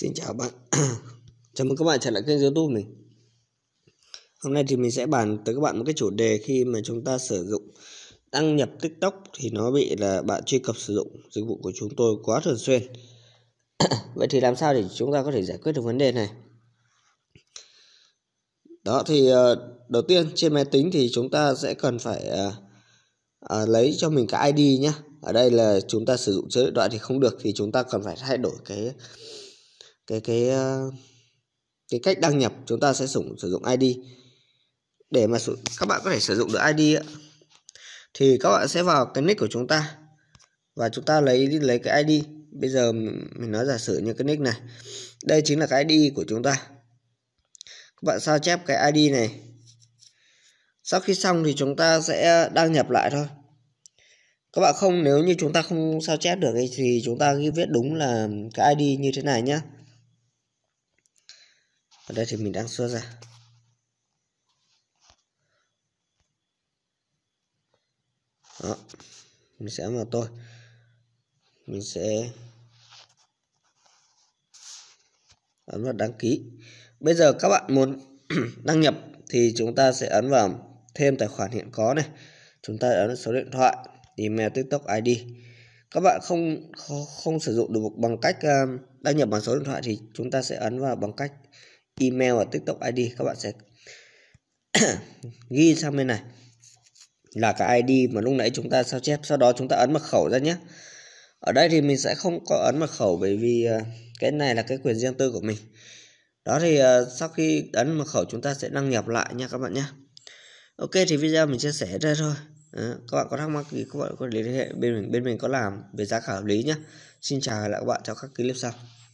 Xin chào bạn Chào mừng các bạn trở lại kênh youtube mình Hôm nay thì mình sẽ bàn tới các bạn một cái chủ đề khi mà chúng ta sử dụng đăng nhập tiktok thì nó bị là bạn truy cập sử dụng dịch vụ của chúng tôi quá thường xuyên Vậy thì làm sao để chúng ta có thể giải quyết được vấn đề này Đó thì ờ, đầu tiên trên máy tính thì chúng ta sẽ cần phải à, lấy cho mình cái ID nhé ở đây là chúng ta sử dụng số điện thoại thì không được thì chúng ta cần phải thay đổi cái cái cái ờ, cái cách đăng nhập chúng ta sẽ sử, dụng sử dụng ID để mà sử, các bạn có thể sử dụng được ID thì các bạn sẽ vào cái nick của chúng ta và chúng ta lấy lấy cái ID bây giờ mình nói giả sử như cái nick này đây chính là cái ID của chúng ta các bạn sao chép cái ID này sau khi xong thì chúng ta sẽ đăng nhập lại thôi các bạn không nếu như chúng ta không sao chép được thì chúng ta ghi viết đúng là cái ID như thế này nhé ở đây thì mình đang xuất ra đó mình sẽ vào tôi mình sẽ ấn vào đăng ký bây giờ các bạn muốn đăng nhập thì chúng ta sẽ ấn vào thêm tài khoản hiện có này chúng ta ấn số điện thoại email tiktok id các bạn không không, không sử dụng được bằng cách à, đăng nhập bằng số điện thoại thì chúng ta sẽ ấn vào bằng cách email và tiktok id các bạn sẽ ghi sang bên này là cái id mà lúc nãy chúng ta sao chép sau đó chúng ta ấn mật khẩu ra nhé ở đây thì mình sẽ không có ấn mật khẩu bởi vì à, cái này là cái quyền riêng tư của mình đó thì à, sau khi ấn mật khẩu chúng ta sẽ đăng nhập lại nha các bạn nhé ok thì video mình chia sẻ đây thôi các bạn có thắc mắc gì các bạn có liên hệ bên mình bên mình có làm về giá cả hợp lý nhé xin chào lại các bạn trong các clip sau